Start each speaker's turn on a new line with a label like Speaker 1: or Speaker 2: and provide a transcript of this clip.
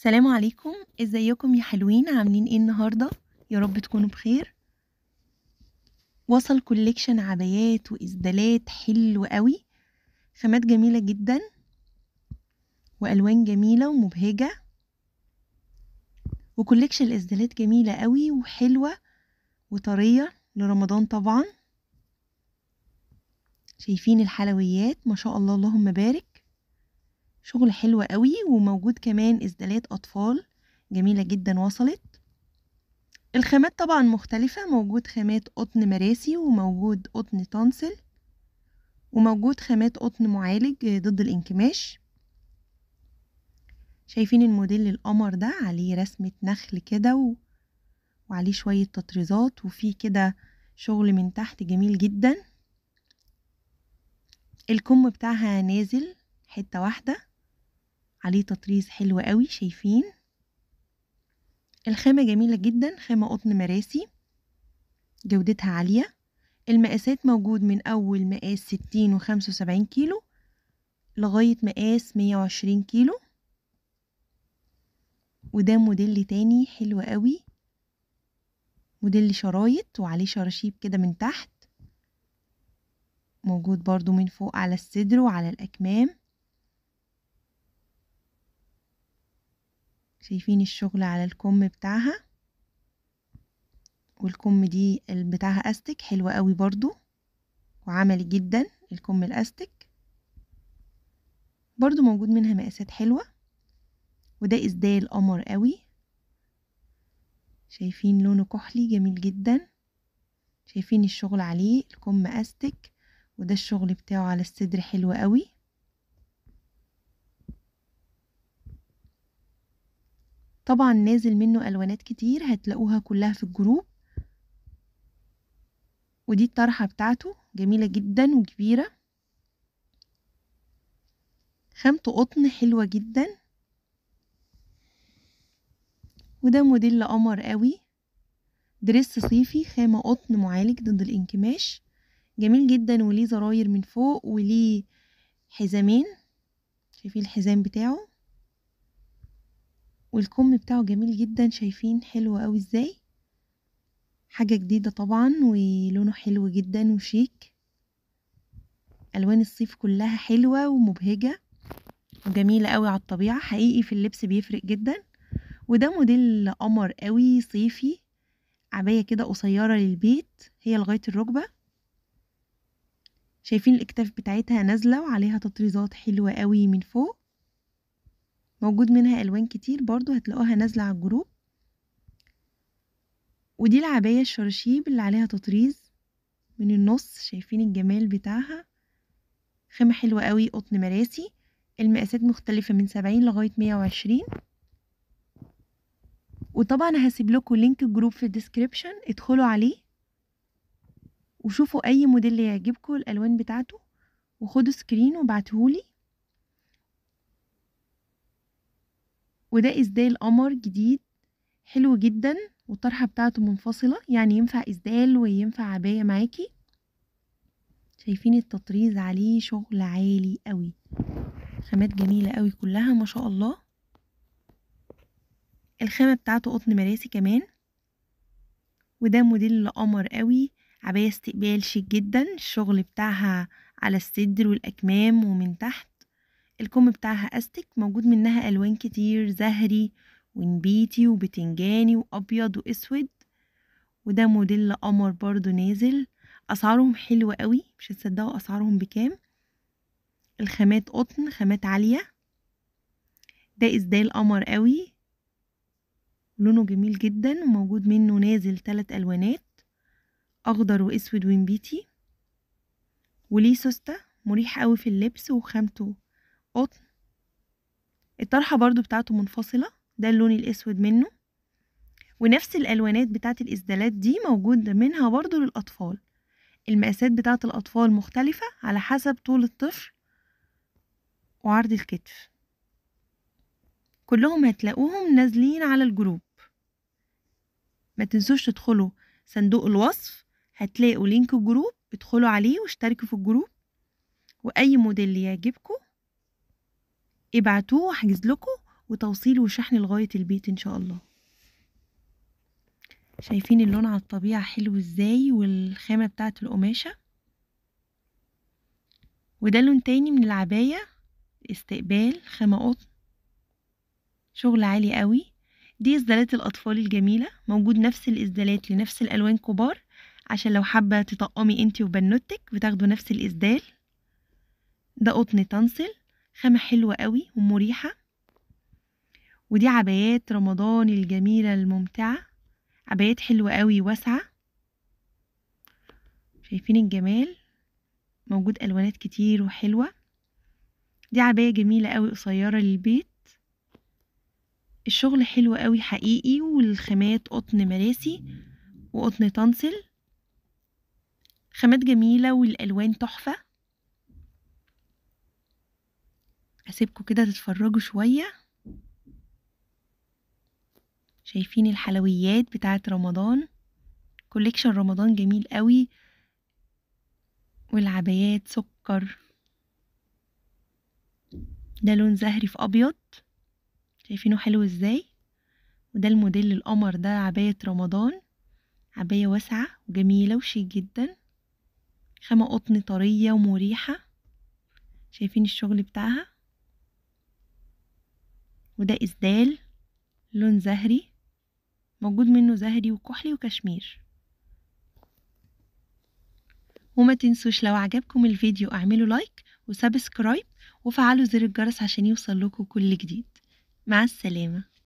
Speaker 1: سلام عليكم ازيكم يا حلوين عاملين ايه النهارده يا رب تكونوا بخير وصل كوليكشن عبايات واسدالات حلو قوي خامات جميله جدا والوان جميله ومبهجه وكوليكشن الاسدالات جميله قوي وحلوه وطريه لرمضان طبعا شايفين الحلويات ما شاء الله اللهم بارك شغل حلو قوي وموجود كمان إسدالات أطفال جميلة جدا وصلت الخامات طبعا مختلفة موجود خامات قطن مراسي وموجود قطن تانسل وموجود خامات قطن معالج ضد الانكماش شايفين الموديل القمر ده عليه رسمة نخل كده و... وعليه شوية تطريزات وفيه كده شغل من تحت جميل جدا الكم بتاعها نازل حتة واحدة عليه تطريز حلو قوي شايفين الخامة جميلة جدا خامة قطن مراسي جودتها عالية المقاسات موجود من أول مقاس ستين وخمسة وسبعين كيلو لغاية مقاس مية وعشرين كيلو وده موديل تاني حلو قوي موديل شرايط وعليه شراشيب كده من تحت موجود برضو من فوق على الصدر وعلى الأكمام شايفين الشغل على الكم بتاعها والكم دي بتاعها استك حلوة قوي برضو وعملي جدا الكم الاستك برضو موجود منها مقاسات حلوة وده ازدال القمر قوي شايفين لونه كحلي جميل جدا شايفين الشغل عليه الكم استك وده الشغل بتاعه على الصدر حلو قوي طبعا نازل منه الوانات كتير هتلاقوها كلها في الجروب ودي الطرحه بتاعته جميله جدا وكبيره خامته قطن حلوه جدا وده موديل قمر قوي دريس صيفي خامه قطن معالج ضد الانكماش جميل جدا وليه زراير من فوق وليه حزامين شايفين الحزام بتاعه والكم بتاعه جميل جدا شايفين حلو قوي ازاي حاجة جديدة طبعا ولونه حلو جدا وشيك الوان الصيف كلها حلوة ومبهجة وجميلة قوي على الطبيعة حقيقي في اللبس بيفرق جدا وده موديل قمر قوي صيفي عباية كده قصيرة للبيت هي لغاية الركبة شايفين الاكتاف بتاعتها نازلة وعليها تطريزات حلوة قوي من فوق موجود منها الوان كتير برضو هتلاقوها نازله على الجروب ودي العبايه الشراشيب اللي عليها تطريز من النص شايفين الجمال بتاعها خامه حلوه قوي قطن مراسي المقاسات مختلفه من سبعين لغايه مية وعشرين وطبعا هسيب لكم لينك الجروب في الديسكريبشن ادخلوا عليه وشوفوا اي موديل يعجبكم الالوان بتاعته وخدوا سكرين وبعتهولي وده إسدال قمر جديد حلو جدا والطرحة بتاعته منفصلة يعني ينفع إسدال وينفع عباية معاكي شايفين التطريز عليه شغل عالي قوي خامات جميلة قوي كلها ما شاء الله الخامة بتاعته قطن مراسي كمان وده موديل قمر قوي عباية استقبال شيك جدا الشغل بتاعها على الصدر والأكمام ومن تحت الكم بتاعها استك موجود منها الوان كتير زهري ونبيتي وبتنجاني وابيض واسود وده موديل قمر برضو نازل اسعارهم حلوه قوي مش هتصدقوا اسعارهم بكام الخامات قطن خامات عاليه ده اسدال قمر قوي لونه جميل جدا وموجود منه نازل تلات الوانات اخضر واسود ونبيتي وليه سوسته مريح قوي في اللبس وخامته قطن الطرحة برضو بتاعته منفصلة ده اللون الأسود منه ونفس الألوانات بتاعة الإسدالات دي موجود منها برضو للأطفال المقاسات بتاعة الأطفال مختلفة على حسب طول الطفل وعرض الكتف كلهم هتلاقوهم نازلين على الجروب ما تنسوش تدخلوا صندوق الوصف هتلاقوا لينك الجروب ادخلوا عليه واشتركوا في الجروب واي موديل يعجبكم ابعتوه واحجز لكم وتوصيل وشحن لغاية البيت ان شاء الله شايفين اللون على الطبيعة حلو ازاي والخامة بتاعة القماشة وده لون تاني من العباية استقبال خامة قطن شغل عالي قوي دي إسدالات الأطفال الجميلة موجود نفس الإسدالات لنفس الألوان كبار عشان لو حابة تطقمي انتي وبنوتك بتاخدوا نفس الإسدال ده قطن تنسل خامة حلوة قوي ومريحة ودي عبايات رمضان الجميلة الممتعة عبايات حلوة قوي واسعة شايفين الجمال موجود ألوانات كتير وحلوة دي عباية جميلة قوي قصيرة للبيت الشغل حلو قوي حقيقي والخامات قطن مراسي وقطن تنسل خامات جميلة والألوان تحفة اسيبكم كده تتفرجوا شويه شايفين الحلويات بتاعه رمضان كوليكشن رمضان جميل قوي والعبايات سكر ده لون زهري في ابيض شايفينه حلو ازاي وده الموديل القمر ده عباية رمضان عباية واسعة وجميلة وشيك جدا خامة قطن طرية ومريحة شايفين الشغل بتاعها وده إسدال لون زهري موجود منه زهري وكحلي وكشمير وما تنسوش لو عجبكم الفيديو اعملوا لايك وسبسكرايب وفعلوا زر الجرس عشان يوصل لكم كل جديد مع السلامه